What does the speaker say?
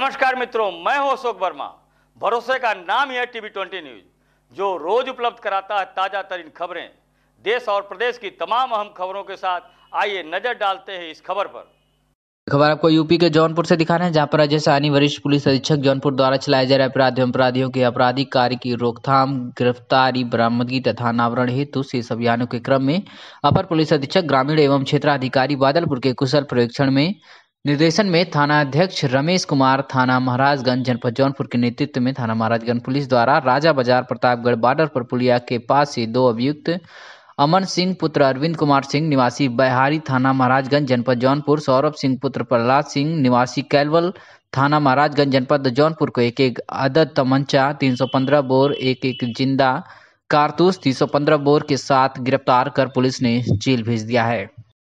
नमस्कार मित्रों मैं हूं अशोक वर्मा भरोसे का नाम है टीवी ट्वेंटी न्यूज जो रोज उपलब्ध कराता है ताजा तरीन खबरें देश और प्रदेश की तमाम अहम खबरों के साथ आइए नजर डालते हैं इस खबर पर खबर आपको यूपी के जौनपुर से दिखाना है जहां पर अजय सहनी वरिष्ठ पुलिस अधीक्षक जौनपुर द्वारा चलाए जा रहे अपराध एवं अपराधियों के आपराधिक कार्य की रोकथाम गिरफ्तारी बरामदगी तथा अनावरण हेतु शेष अभियानों के क्रम में अपर पुलिस अधीक्षक ग्रामीण एवं क्षेत्राधिकारी बादलपुर के कुशल प्रवेक्षण में निर्देशन में थानाध्यक्ष रमेश कुमार थाना महाराजगंज जनपद जौनपुर के नेतृत्व में थाना महाराजगंज पुलिस द्वारा राजा बाजार प्रतापगढ़ बॉर्डर पर पुलिया के पास से दो अभियुक्त अमन सिंह पुत्र अरविंद कुमार सिंह निवासी बहारी थाना महाराजगंज जनपद जौनपुर सौरभ सिंह पुत्र प्रहलाद सिंह निवासी कैलवल थाना महाराजगंज जनपद जौनपुर को एक एक अदद तमंचा 315 बोर एक एक जिंदा कारतूस 315 बोर के साथ गिरफ्तार कर पुलिस ने जेल भेज दिया है